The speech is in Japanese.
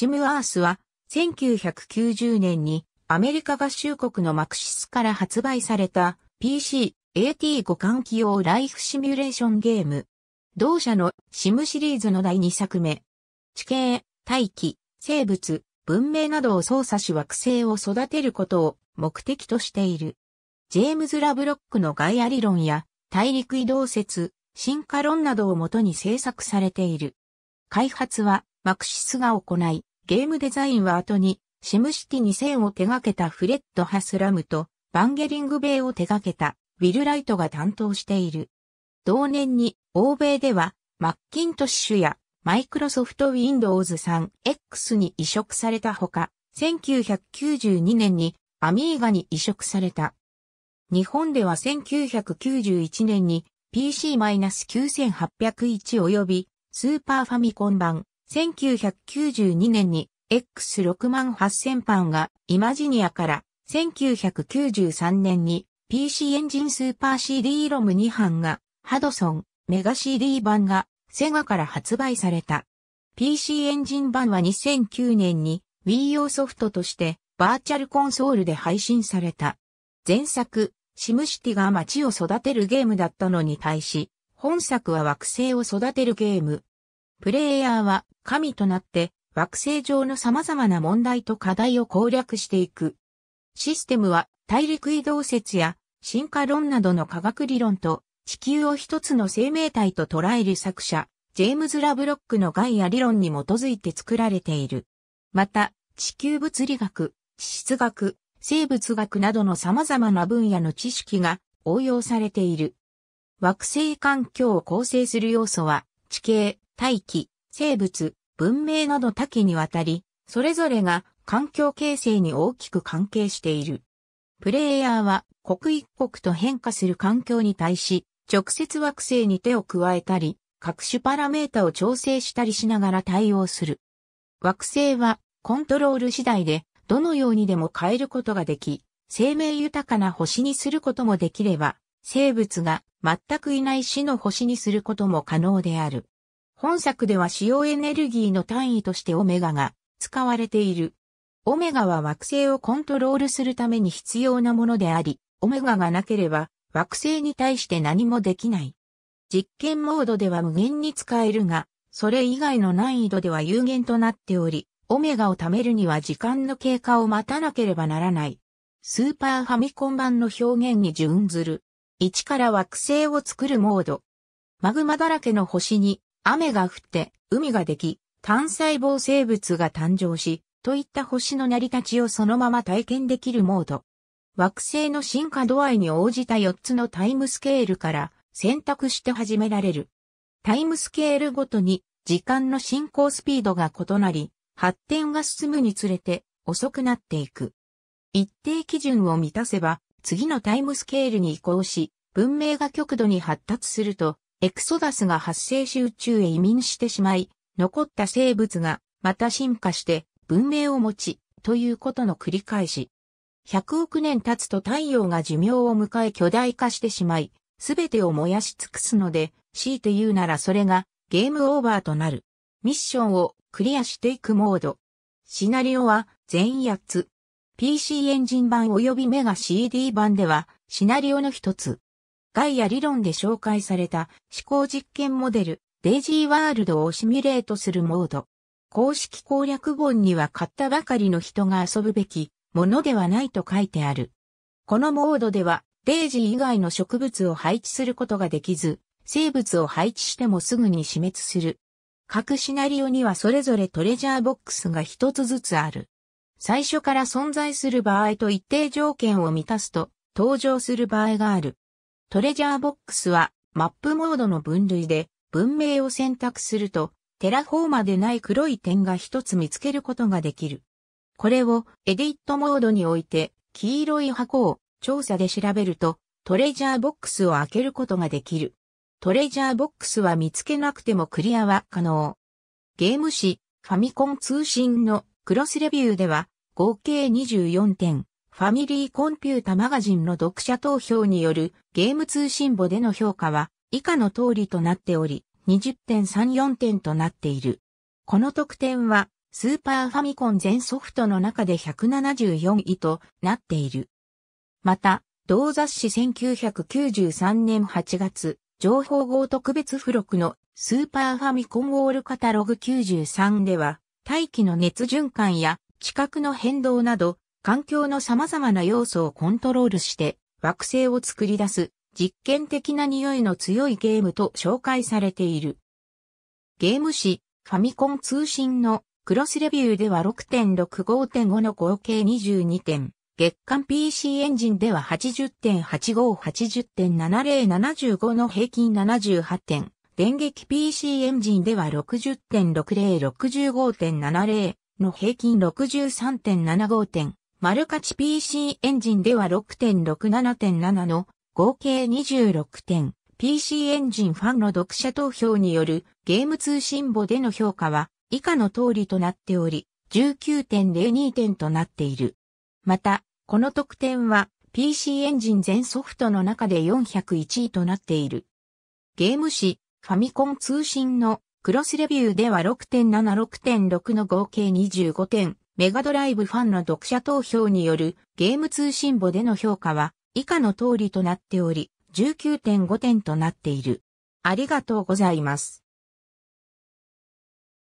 シムアースは、1990年にアメリカ合衆国のマクシスから発売された PC AT 互換機用ライフシミュレーションゲーム。同社のシムシリーズの第2作目。地形、大気、生物、文明などを操作し惑星を育てることを目的としている。ジェームズ・ラブロックのガイア理論や大陸移動説、進化論などをもとに制作されている。開発はマクシスが行い、ゲームデザインは後に、シムシティ2000を手掛けたフレッド・ハスラムと、バンゲリング・ベイを手掛けた、ウィル・ライトが担当している。同年に、欧米では、マッキントッシュや、マイクロソフトウィンドウズ 3X に移植されたほか、1992年に、アミーガに移植された。日本では1991年に PC-9801 及びスーパーファミコン版1992年に X6 万8000版がイマジニアから1993年に PC エンジンスーパー CD ロム2版がハドソンメガ CD 版がセガから発売された。PC エンジン版は2009年に Wii 用ソフトとしてバーチャルコンソールで配信された。前作、シムシティが街を育てるゲームだったのに対し、本作は惑星を育てるゲーム、プレイヤーは神となって惑星上の様々な問題と課題を攻略していく。システムは大陸移動説や進化論などの科学理論と地球を一つの生命体と捉える作者、ジェームズ・ラブロックのガイア理論に基づいて作られている。また、地球物理学、地質学、生物学などの様々な分野の知識が応用されている。惑星環境を構成する要素は地形、大気、生物、文明など多岐にわたり、それぞれが環境形成に大きく関係している。プレイヤーは刻一刻と変化する環境に対し、直接惑星に手を加えたり、各種パラメータを調整したりしながら対応する。惑星はコントロール次第でどのようにでも変えることができ、生命豊かな星にすることもできれば、生物が全くいない死の星にすることも可能である。本作では使用エネルギーの単位としてオメガが使われている。オメガは惑星をコントロールするために必要なものであり、オメガがなければ惑星に対して何もできない。実験モードでは無限に使えるが、それ以外の難易度では有限となっており、オメガを貯めるには時間の経過を待たなければならない。スーパーファミコン版の表現に準ずる。1から惑星を作るモード。マグマだらけの星に雨が降って海ができ、単細胞生物が誕生し、といった星の成り立ちをそのまま体験できるモード。惑星の進化度合いに応じた4つのタイムスケールから選択して始められる。タイムスケールごとに時間の進行スピードが異なり、発展が進むにつれて遅くなっていく。一定基準を満たせば次のタイムスケールに移行し、文明が極度に発達するとエクソダスが発生し宇宙へ移民してしまい、残った生物がまた進化して文明を持ち、ということの繰り返し。100億年経つと太陽が寿命を迎え巨大化してしまい、すべてを燃やし尽くすので、強いて言うならそれがゲームオーバーとなる。ミッションをクリアしていくモード。シナリオは全8つ。PC エンジン版及びメガ CD 版ではシナリオの一つ。概や理論で紹介された思考実験モデル、デイジーワールドをシミュレートするモード。公式攻略本には買ったばかりの人が遊ぶべきものではないと書いてある。このモードでは、デイジー以外の植物を配置することができず、生物を配置してもすぐに死滅する。各シナリオにはそれぞれトレジャーボックスが一つずつある。最初から存在する場合と一定条件を満たすと登場する場合がある。トレジャーボックスはマップモードの分類で文明を選択するとテラフォーマでない黒い点が一つ見つけることができる。これをエディットモードにおいて黄色い箱を調査で調べるとトレジャーボックスを開けることができる。トレジャーボックスは見つけなくてもクリアは可能。ゲーム誌ファミコン通信のクロスレビューでは合計24点ファミリーコンピュータマガジンの読者投票によるゲーム通信簿での評価は以下の通りとなっており、20.34点となっている。この得点は、スーパーファミコン全ソフトの中で174位となっている。また、同雑誌1993年8月、情報号特別付録のスーパーファミコンオールカタログ93では、大気の熱循環や地殻の変動など環境の様々な要素をコントロールして惑星を作り出す実験的な匂いの強いゲームと紹介されている。ゲーム誌ファミコン通信のクロスレビューでは6.65.5の合計22点。月間 PC エンジンでは80.8580.7075の平均78点。電撃 PC エンジンでは60.6065.70の平均63.75点。マルカチ PC エンジンでは6.67.7の合計26点。PC エンジンファンの読者投票によるゲーム通信簿での評価は以下の通りとなっており、19.02点となっている。また、この得点は PC エンジン全ソフトの中で401位となっている。ゲーム誌、ファミコン通信のクロスレビューでは6.7、6.6の合計25点。メガドライブファンの読者投票によるゲーム通信簿での評価は以下の通りとなっており、19.5点となっている。ありがとうございます。